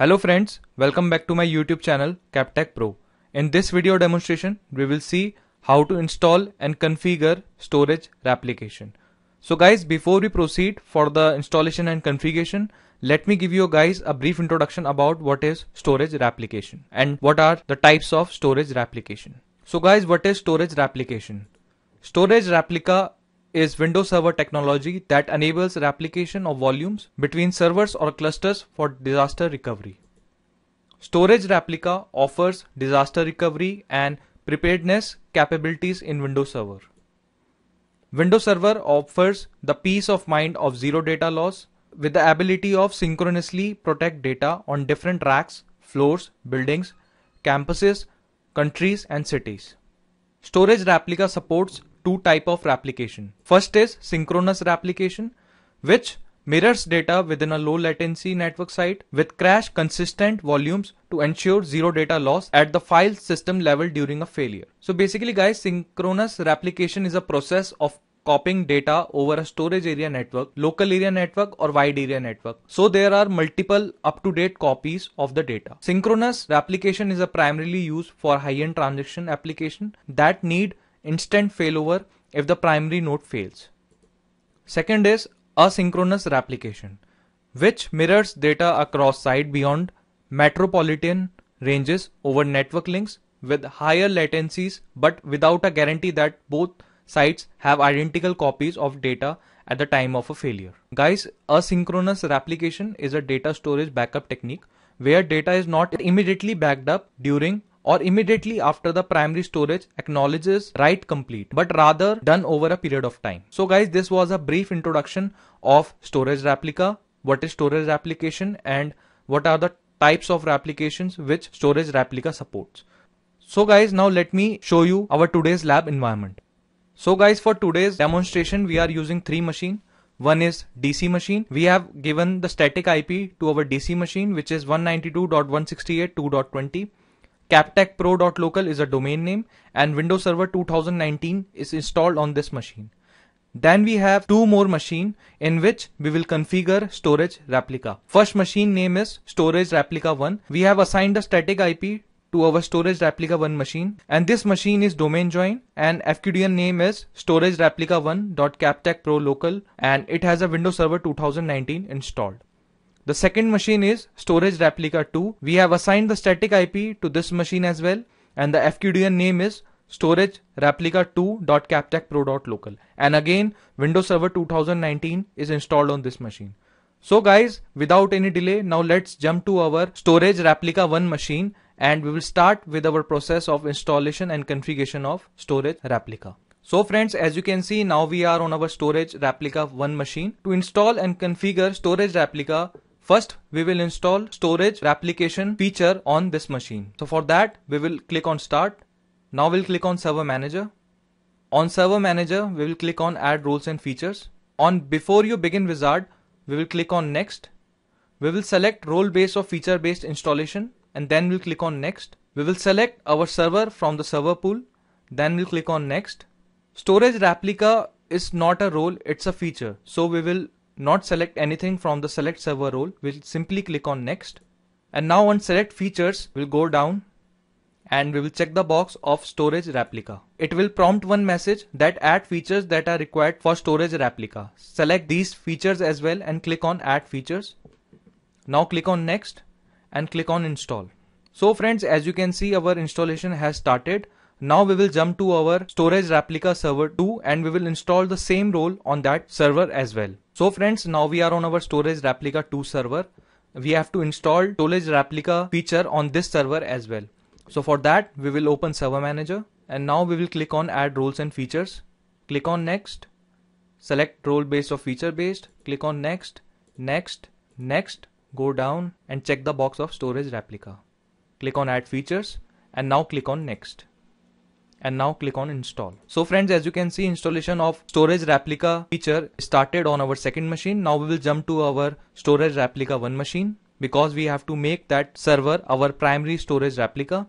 Hello friends, welcome back to my YouTube channel CapTech Pro. In this video demonstration, we will see how to install and configure storage replication. So guys, before we proceed for the installation and configuration, let me give you guys a brief introduction about what is storage replication and what are the types of storage replication. So guys, what is storage replication? Storage replica is Windows server technology that enables replication of volumes between servers or clusters for disaster recovery. Storage Replica offers disaster recovery and preparedness capabilities in Windows Server. Windows Server offers the peace of mind of zero data loss with the ability of synchronously protect data on different racks, floors, buildings, campuses, countries and cities. Storage Replica supports two type of replication. First is synchronous replication, which mirrors data within a low latency network site with crash consistent volumes to ensure zero data loss at the file system level during a failure. So basically guys, synchronous replication is a process of copying data over a storage area network, local area network or wide area network. So there are multiple up-to-date copies of the data. Synchronous replication is a primarily used for high-end transaction application that need instant failover if the primary node fails. Second is asynchronous replication, which mirrors data across site beyond metropolitan ranges over network links with higher latencies but without a guarantee that both sites have identical copies of data at the time of a failure. Guys, asynchronous replication is a data storage backup technique where data is not immediately backed up during or immediately after the primary storage acknowledges write complete but rather done over a period of time. So guys this was a brief introduction of storage replica, what is storage application and what are the types of applications which storage replica supports. So guys now let me show you our today's lab environment. So guys for today's demonstration we are using three machine. One is DC machine. We have given the static IP to our DC machine which is 192.168.2.20 CapTechPro.local is a domain name and Windows Server 2019 is installed on this machine. Then we have two more machine in which we will configure storage replica. First machine name is storage replica 1. We have assigned a static IP to our storage replica 1 machine and this machine is domain join and FQDN name is storage replica 1.capTechPro.local, local and it has a Windows Server 2019 installed. The second machine is storage replica 2. We have assigned the static IP to this machine as well and the FQDN name is storage replica 2.captechpro.local and again Windows Server 2019 is installed on this machine. So guys, without any delay, now let's jump to our storage replica 1 machine and we will start with our process of installation and configuration of storage replica. So friends, as you can see, now we are on our storage replica 1 machine. To install and configure storage replica, First, we will install storage replication feature on this machine. So for that, we will click on start. Now we'll click on server manager. On server manager, we will click on add Roles and features. On before you begin wizard, we will click on next. We will select role based or feature based installation and then we'll click on next. We will select our server from the server pool. Then we'll click on next. Storage replica is not a role, it's a feature. So we will not select anything from the select server role. We'll simply click on next. And now on select features, we'll go down and we will check the box of storage replica. It will prompt one message that add features that are required for storage replica. Select these features as well and click on add features. Now click on next and click on install. So friends, as you can see, our installation has started now we will jump to our storage replica server 2 and we will install the same role on that server as well. So friends, now we are on our storage replica 2 server. We have to install storage replica feature on this server as well. So for that, we will open server manager and now we will click on add roles and features. Click on next. Select role based or feature based. Click on next, next, next. Go down and check the box of storage replica. Click on add features and now click on next and now click on install. So friends as you can see installation of storage replica feature started on our second machine. Now we will jump to our storage replica 1 machine because we have to make that server our primary storage replica.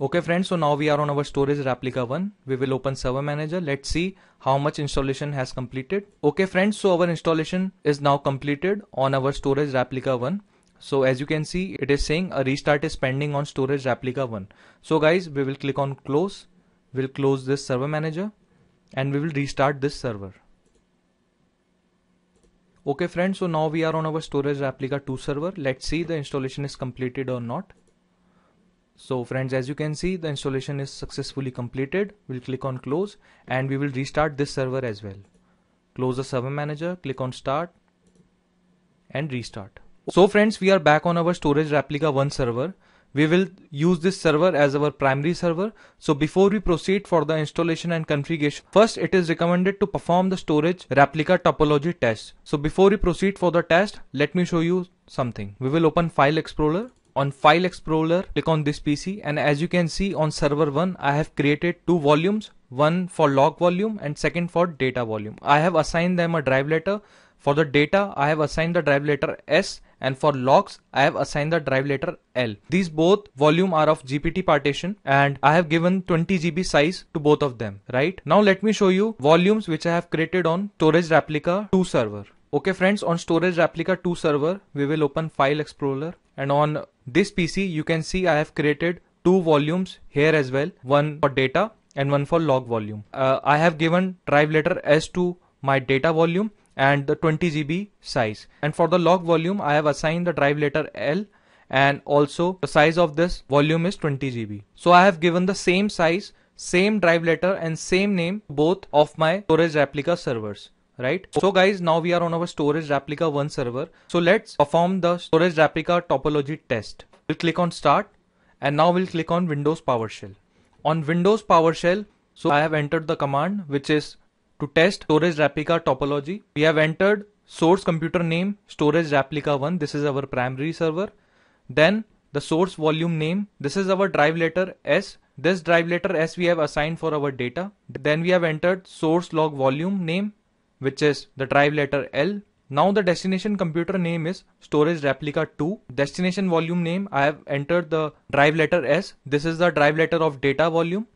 Okay friends so now we are on our storage replica 1. We will open server manager. Let's see how much installation has completed. Okay friends so our installation is now completed on our storage replica 1. So as you can see, it is saying a restart is pending on storage replica 1. So guys, we will click on close. We'll close this server manager and we will restart this server. Okay friends, so now we are on our storage replica 2 server. Let's see the installation is completed or not. So friends, as you can see, the installation is successfully completed. We'll click on close and we will restart this server as well. Close the server manager, click on start and restart. So friends, we are back on our storage replica 1 server. We will use this server as our primary server. So before we proceed for the installation and configuration, first it is recommended to perform the storage replica topology test. So before we proceed for the test, let me show you something. We will open file explorer. On file explorer, click on this PC and as you can see on server 1, I have created two volumes, one for log volume and second for data volume. I have assigned them a drive letter. For the data, I have assigned the drive letter S and for logs I have assigned the drive letter L. These both volume are of GPT partition and I have given 20 GB size to both of them, right? Now let me show you volumes which I have created on Storage Replica 2 server. Okay friends, on Storage Replica 2 server, we will open File Explorer and on this PC you can see I have created two volumes here as well, one for data and one for log volume. Uh, I have given drive letter S to my data volume and the 20 GB size. And for the log volume, I have assigned the drive letter L and also the size of this volume is 20 GB. So I have given the same size, same drive letter and same name both of my storage replica servers right so guys now we are on our storage replica 1 server so let's perform the storage replica topology test we'll click on start and now we'll click on windows powershell on windows powershell so i have entered the command which is to test storage replica topology, we have entered source computer name storage replica 1. This is our primary server. Then the source volume name. This is our drive letter S. This drive letter S we have assigned for our data. Then we have entered source log volume name, which is the drive letter L. Now the destination computer name is storage replica 2. Destination volume name I have entered the drive letter S. This is the drive letter of data volume.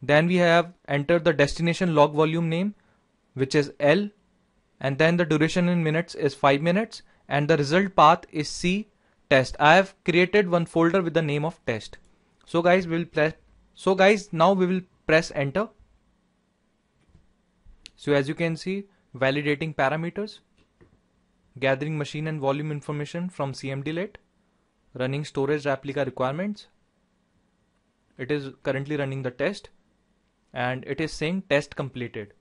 Then we have entered the destination log volume name, which is L. And then the duration in minutes is 5 minutes. And the result path is C test. I have created one folder with the name of test. So guys, we'll press. So guys, now we will press enter. So as you can see, validating parameters, gathering machine and volume information from cmdlet, running storage replica requirements. It is currently running the test and it is saying test completed.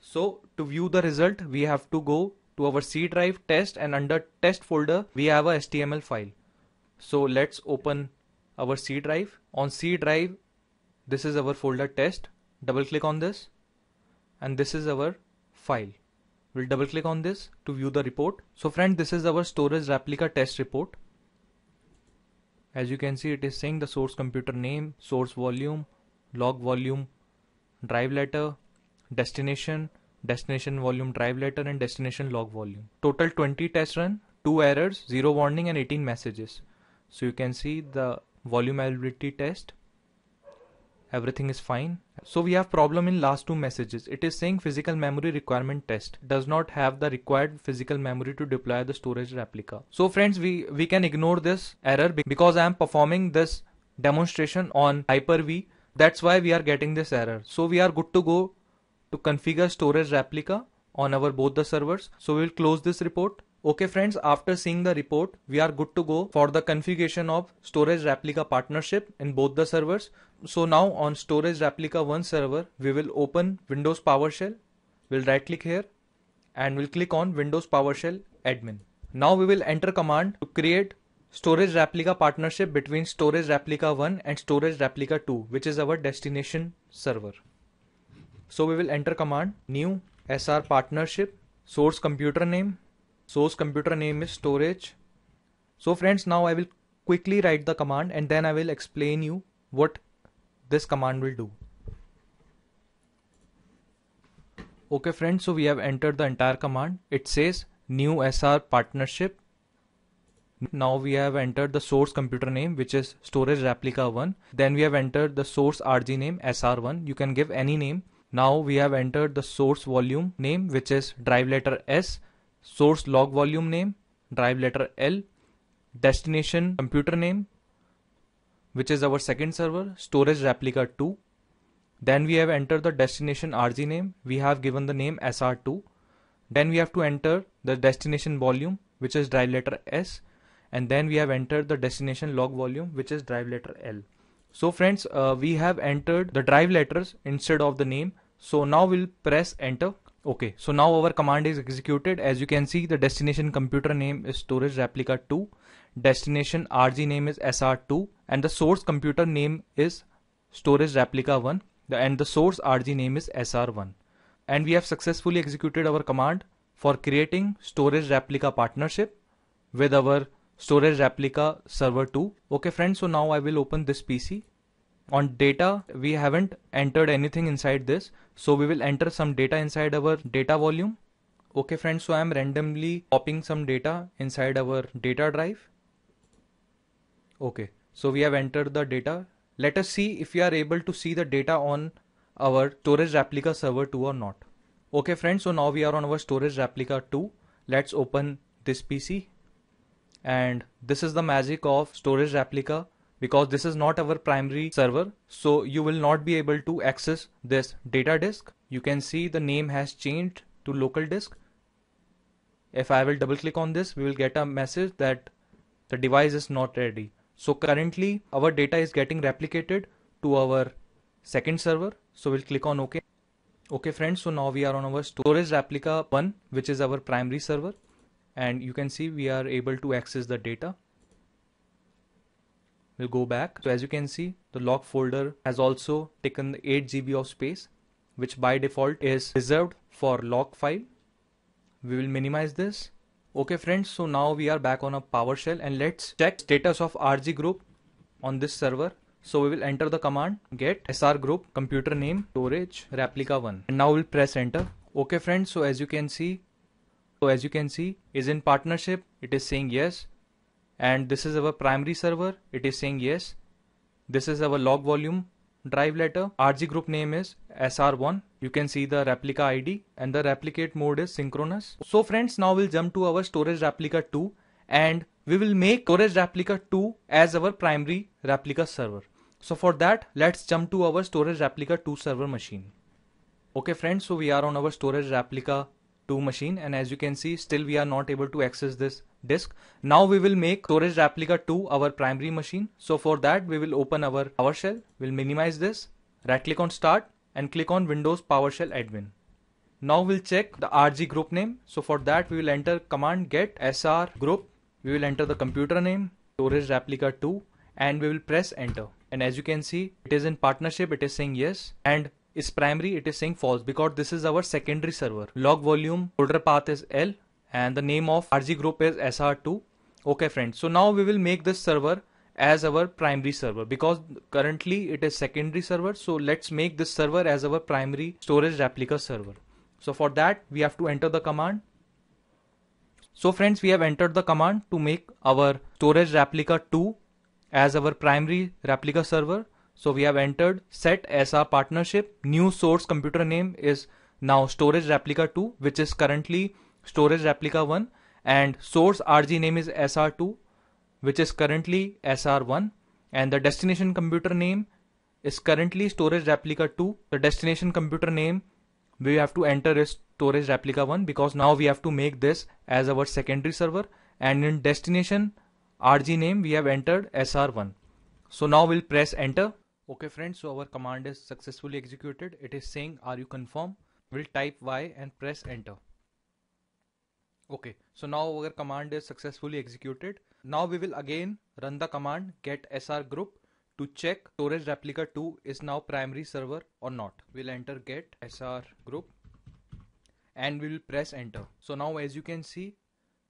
So to view the result, we have to go to our C drive test and under test folder, we have a HTML file. So let's open our C drive. On C drive, this is our folder test. Double click on this and this is our file. We'll double click on this to view the report. So friend, this is our storage replica test report. As you can see, it is saying the source computer name, source volume, log volume, drive letter, destination, destination volume drive letter and destination log volume. Total 20 test run, 2 errors, 0 warning and 18 messages. So you can see the volume availability test. Everything is fine. So we have problem in last two messages. It is saying physical memory requirement test does not have the required physical memory to deploy the storage replica. So friends, we, we can ignore this error because I am performing this demonstration on Hyper-V that's why we are getting this error. So we are good to go to configure storage replica on our both the servers. So we will close this report. Okay friends, after seeing the report, we are good to go for the configuration of storage replica partnership in both the servers. So now on storage replica 1 server, we will open Windows PowerShell. We'll right click here and we'll click on Windows PowerShell admin. Now we will enter command to create storage replica partnership between storage replica 1 and storage replica 2 which is our destination server so we will enter command new sr partnership source computer name source computer name is storage so friends now i will quickly write the command and then i will explain you what this command will do okay friends so we have entered the entire command it says new sr partnership now we have entered the source computer name which is storage replica 1. Then we have entered the source RG name SR1. You can give any name. Now we have entered the source volume name which is drive letter S, source log volume name, drive letter L, destination computer name which is our second server, storage replica 2. Then we have entered the destination RG name. We have given the name SR2. Then we have to enter the destination volume which is drive letter S and then we have entered the destination log volume which is drive letter L. So friends uh, we have entered the drive letters instead of the name. So now we'll press enter. Okay, so now our command is executed. As you can see, the destination computer name is storage replica 2, destination RG name is SR2, and the source computer name is storage replica 1, and the source RG name is SR1. And we have successfully executed our command for creating storage replica partnership with our storage replica server 2 okay friends so now I will open this PC on data we haven't entered anything inside this so we will enter some data inside our data volume okay friends so I am randomly copying some data inside our data drive okay so we have entered the data let us see if we are able to see the data on our storage replica server 2 or not okay friends so now we are on our storage replica 2 let's open this PC and this is the magic of storage replica because this is not our primary server so you will not be able to access this data disk you can see the name has changed to local disk if I will double click on this we will get a message that the device is not ready so currently our data is getting replicated to our second server so we'll click on OK okay friends so now we are on our storage replica 1 which is our primary server and you can see we are able to access the data we'll go back so as you can see the log folder has also taken 8 GB of space which by default is reserved for log file we will minimize this okay friends so now we are back on a PowerShell and let's check status of RG group on this server so we will enter the command get SR group computer name storage replica 1 and now we'll press enter okay friends so as you can see so as you can see is in partnership it is saying yes and this is our primary server it is saying yes. This is our log volume drive letter RG group name is SR1 you can see the replica ID and the replicate mode is synchronous. So friends now we'll jump to our storage replica 2 and we will make storage replica 2 as our primary replica server. So for that let's jump to our storage replica 2 server machine. Okay friends so we are on our storage replica to machine and as you can see still we are not able to access this disk. Now we will make storage replica to our primary machine. So for that we will open our PowerShell, we'll minimize this, right click on start and click on Windows PowerShell admin. Now we'll check the RG group name. So for that we will enter command get SR group. We will enter the computer name, storage replica 2 and we will press enter. And as you can see it is in partnership, it is saying yes and is primary, it is saying false because this is our secondary server. Log volume folder path is L and the name of RG group is SR2. Okay friends, so now we will make this server as our primary server because currently it is secondary server. So let's make this server as our primary storage replica server. So for that we have to enter the command. So friends, we have entered the command to make our storage replica 2 as our primary replica server so we have entered set as our partnership. New source computer name is now storage replica 2, which is currently storage replica 1 and source RG name is SR2, which is currently SR1 and the destination computer name is currently storage replica 2. The destination computer name we have to enter is storage replica 1 because now we have to make this as our secondary server and in destination RG name we have entered SR1. So now we'll press enter Okay friends, so our command is successfully executed. It is saying are you confirm? We'll type Y and press enter. Okay, so now our command is successfully executed. Now we will again run the command get SR group to check storage replica 2 is now primary server or not. We'll enter get SR group and we will press enter. So now as you can see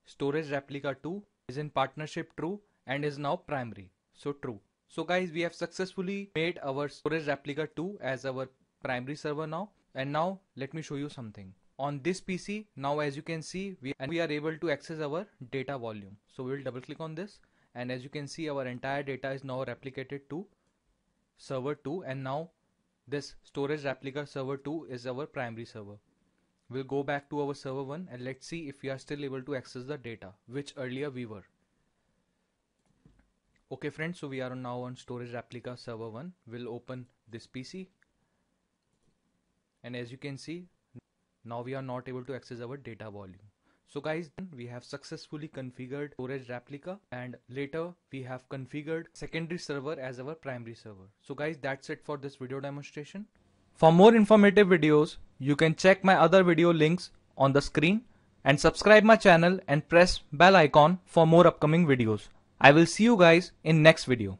storage replica 2 is in partnership true and is now primary. So true. So guys, we have successfully made our storage replica 2 as our primary server now. And now let me show you something. On this PC, now as you can see, we, and we are able to access our data volume. So we will double click on this. And as you can see, our entire data is now replicated to server 2 and now this storage replica server 2 is our primary server. We'll go back to our server 1 and let's see if we are still able to access the data which earlier we were. Okay friends, so we are now on Storage Replica Server 1. We'll open this PC. And as you can see, now we are not able to access our data volume. So guys, we have successfully configured storage replica and later we have configured secondary server as our primary server. So guys, that's it for this video demonstration. For more informative videos, you can check my other video links on the screen and subscribe my channel and press bell icon for more upcoming videos. I will see you guys in next video.